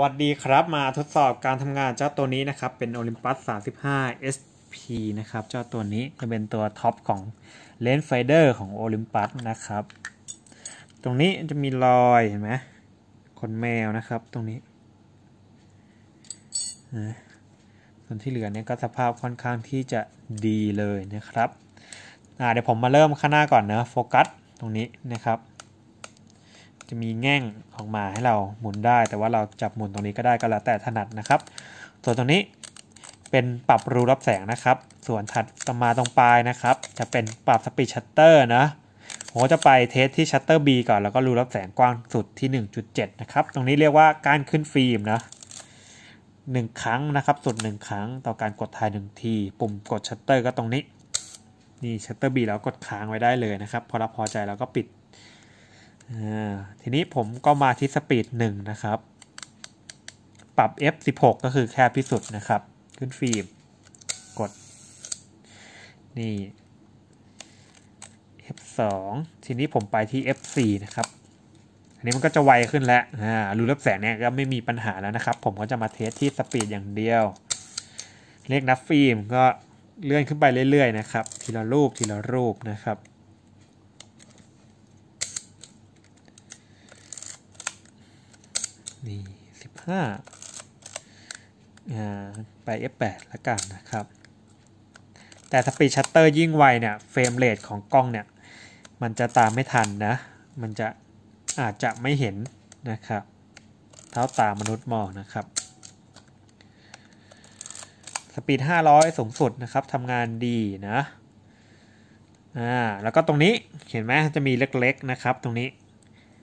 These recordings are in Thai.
วัสดีครับมาทดสอบการทำงานเจ้าตัวนี้นะครับ เป็น Olympus 35 SP นะครับ เจ้าตัวนี้จะเป็นตัวท็อปของเลนส์ไฟเดอร์ของ Olympus นะครับ ตรงนี้จะมีรอย เห็นไหมขนแมวนะครับตรงนี้ ส่วนที่เหลือเนี่ยก็สภาพค่อนข้างที่จะดีเลยนะครับเดี๋ยวผมมาเริ่มข้างหน้าก่อนเนะโฟกัสตรงนี้นะครับจะมีแง่งออกมาให้เราหมุนได้ แต่ว่าเราจับหมุนตรงนี้ก็ได้ก็แล้วแต่ถนัดนะครับ ส่วนตรงนี้เป็นปรับรูรับแสงนะครับ ส่วนถัดมาตรงปลายนะครับ จะเป็นปรับสปีดชัตเตอร์นะผมจะไปเทสที่ชัตเตอร์ B ก่อนแล้วก็รูรับแสงกว้างสุดที่ 1.7นะครับตรงนี้เรียกว่าการขึ้นฟิล์มนะหนึ่งครั้งนะครับสุดหนึ่งครั้ง ต่อการกดถ่ายหนึ่งทีปุ่มกดชัตเตอร์ก็ตรงนี้นี่ชัตเตอร์บีแล้วกดค้างไว้ได้เลยนะครับพอเราพอใจเราก็ปิดทีนี้ผมก็มาที่สปีดหนึ่งนะครับ ปรับ F16 ก็คือแคบที่สุดนะครับ ขึ้นฟิล์มกดนี่ F2 ทีนี้ผมไปที่ F4 นะครับ อันนี้มันก็จะไวขึ้นแล้วอ่ารูรับแสงเนี่ยก็ไม่มีปัญหาแล้วนะครับ ผมก็จะมาเทสที่สปีดอย่างเดียว เลขนับฟิล์มก็เลื่อนขึ้นไปเรื่อยๆ นะครับ ทีละรูปทีละรูปนะครับนี่สิบห้าไป F8 ละกันนะครับ แต่สปีดชัตเตอร์ยิ่งไวเนี่ยเฟรมเรทของกล้องเนี่ย มันจะตามไม่ทันนะ มันจะอาจจะไม่เห็นนะครับเท้าตามนุษย์มองนะครับ สปีด500 สูงสุดนะครับทำงานดีนะ อ่า แล้วก็ตรงนี้ เห็นไหมจะมีเล็กๆนะครับตรงนี้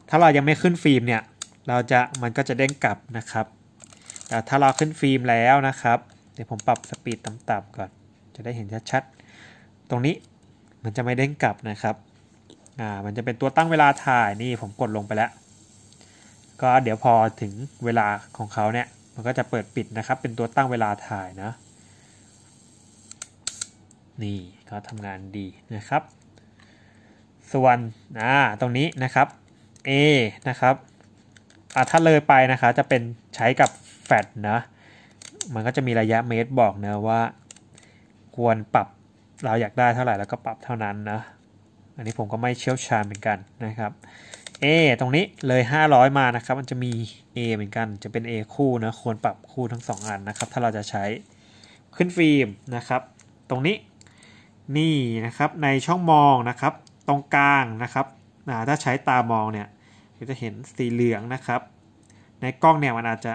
ถ้าเรายังไม่ขึ้นฟิล์มเนี่ยเราจะมันก็จะเด้งกลับนะครับแต่ถ้าเราขึ้นฟิล์มแล้วนะครับ เดี๋ยวผมปรับสปีดต่ำๆก่อน จะได้เห็นชัดๆ ตรงนี้มันจะไม่เด้งกลับนะครับ อ่า มันจะเป็นตัวตั้งเวลาถ่ายนี่ผมกดลงไปแล้ว ก็เดี๋ยวพอถึงเวลาของเขาเนี่ย มันก็จะเปิดปิดนะครับ เป็นตัวตั้งเวลาถ่ายนะ นี่ก็ทำงานดี นะครับ ส่วนอ่าตรงนี้นะครับ A นะครับอ่ะถ้าเลยไปนะคะจะเป็นใช้กับแฟดนะมันก็จะมีระยะเมตรบอกนะว่า ควรปรับเราอยากได้เท่าไหร่แล้วก็ปรับเท่านั้นนะอันนี้ผมก็ไม่เชี่ยวชาญเหมือนกันนะครับ A ตรงนี้เลย500มานะครับ มันจะมี A เหมือนกันจะเป็น A คู่นะควรปรับคู่ทั้ง2อันนะครับ ถ้าเราจะใช้ขึ้นฟิล์มนะครับ ตรงนี้นี่นะครับในช่องมองนะครับตรงกลางนะครับ ถ้าใช้ตามองเนี่ยจะเห็นสีเหลืองนะครับ ในกล้องเนี่ย มันอาจจะ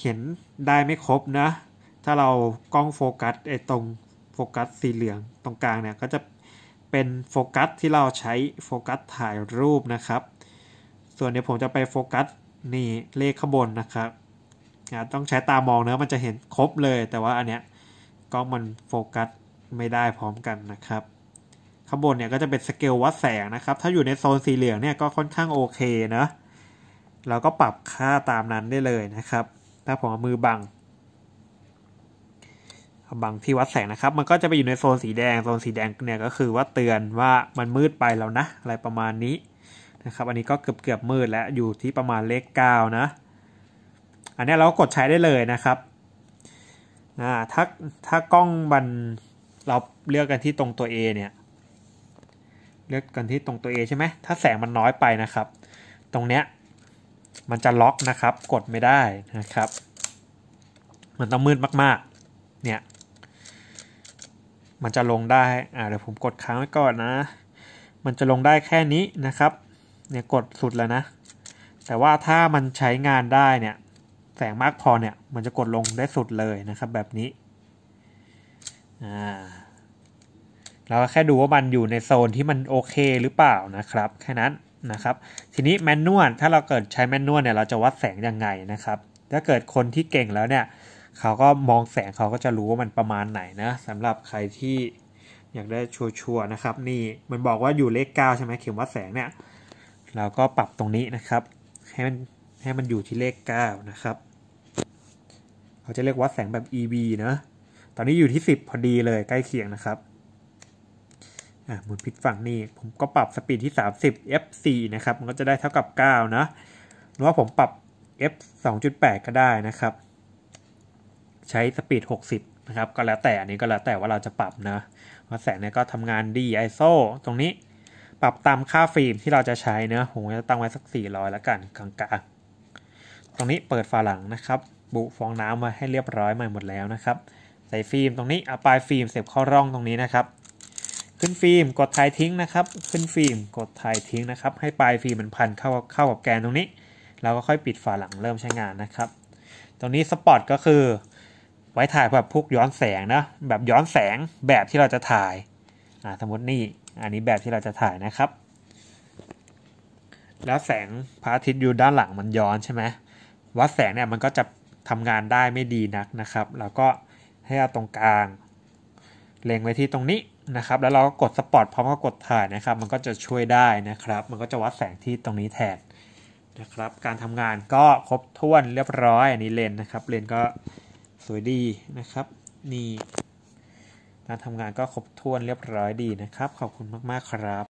เห็นได้ไม่ครบนะ ถ้าเรากล้องโฟกัสไอ้ตรงโฟกัสสีเหลือง ตรงกลางเนี่ยก็จะเป็นโฟกัสที่เราใช้โฟกัสถ่ายรูปนะครับส่วนเดี๋ยวผมจะไปโฟกัสนี่เลขข้างบนนะครับต้องใช้ตามองเนะมันจะเห็นครบเลย แต่ว่าอันเนี้ยกล้องมันโฟกัสไม่ได้พร้อมกันนะครับข้างบนเนี่ยก็จะเป็นสเกลวัดแสงนะครับ ถ้าอยู่ในโซนสีเหลืองเนี่ยก็ค่อนข้างโอเค นะ เราก็ปรับค่าตามนั้นได้เลยนะครับ ถ้าผมมือบังบังที่วัดแสงนะครับ มันก็จะไปอยู่ในโซน สีแดง โซนสีแดงเนี่ยก็คือว่าเตือนว่ามันมืดไปแล้วนะ อะไรประมาณนี้นะครับ อันนี้ก็เกือบเกือบมืดแล้วอยู่ที่ประมาณเลขเก้านะ อันนี้เราก็กดใช้ได้เลยนะครับ ถ้าถ้ากล้องบันเราเลือกกันที่ตรงตัว A เนี่ยเลือกกันที่ตรงตัว A ใช่ไหม ถ้าแสงมันน้อยไปนะครับ ตรงเนี้ย มันจะล็อกนะครับ กดไม่ได้นะครับ มันต้องมืดมากๆเนี่ยมันจะลงได้อ่าเดี๋ยวผมกดค้างไว้ก่อนนะ มันจะลงได้แค่นี้นะครับเนี่ยกดสุดแล้วนะ แต่ว่าถ้ามันใช้งานได้เนี่ยแสงมากพอเนี่ยมันจะกดลงได้สุดเลยนะครับแบบนี้อ่าเราก็แค่ดูว่ามันอยู่ในโซนที่มันโอเคหรือเปล่านะครับ แค่นั้นนะครับ ทีนี้แมนนวลถ้าเราเกิดใช้แมนนวลเนี่ยเราจะวัดแสงยังไงนะครับถ้าเกิดคนที่เก่งแล้วเนี่ย เขาก็มองแสงเขาก็จะรู้ว่ามันประมาณไหนนะสำหรับใครที่อยากได้ชัวร์นะครับ นี่มันบอกว่าอยู่เลขเก้าใช่ไหมเข็มวัดแสงเนี่ยเราก็ปรับตรงนี้นะครับ ให้มันให้มันอยู่ที่เลขเก้านะครับเขาจะเรียกวัดแสงแบบ EV นะ ตอนนี้อยู่ที่ 10 พอดีเลยใกล้เคียงนะครับอ่ะหมุนผิดฝั่งนี่ผมก็ปรับสปีดที่ 30 f4 นะครับ มันก็จะได้เท่ากับ 9 นะ หรือว่าผมปรับ f 2.8 ก็ได้นะครับ ใช้สปีด60 นะครับ ก็แล้วแต่อันนี้ก็แล้วแต่ว่าเราจะปรับนะว่าแสงเนี่ยก็ทำงานดี ISO ตรงนี้ปรับตามค่าฟิล์มที่เราจะใช้เนะผมจะตั้งไว้สัก 400แล้วกันกลางๆ ตรงนี้เปิดฝาหลังนะครับ บุฟองน้ำมาให้เรียบร้อยใหม่หมดแล้วนะครับ ใส่ฟิล์มตรงนี้เอาปลายฟิล์มเสียบเข้าร่องตรงนี้นะครับขึ้นฟิล์ม กดถ่ายทิ้งนะครับขึ้นฟิล์ม กดถ่ายทิ้งนะครับ ให้ปลายฟิล์มมันพันเข้าเข้ากับแกนตรงนี้ เราก็ค่อยปิดฝาหลังเริ่มใช้งานนะครับ ตรงนี้สปอตก็คือ ไว้ถ่ายแบบพวกย้อนแสงนะ แบบย้อนแสงแบบที่เราจะถ่ายสมมตินี่ อันนี้แบบที่เราจะถ่ายนะครับ แล้วแสงพระอาทิตย์อยู่ด้านหลังมันย้อนใช่ไหมวัดแสงเนี่ย มันก็จะทำงานได้ไม่ดีนักนะครับแล้วก็ให้เอาตรงกลางเล็งไว้ที่ตรงนี้นะครับแล้วเราก็กดสปอตพร้อมกับกดถ่ายนะครับ มันก็จะช่วยได้นะครับ มันก็จะวัดแสงที่ตรงนี้แทนนะครับ การทำงานก็ครบถ้วนเรียบร้อย อันนี้เลนนะครับ เลนก็สวยดีนะครับนี่การทำงานก็ครบถ้วนเรียบร้อยดีนะครับขอบคุณมากๆครับ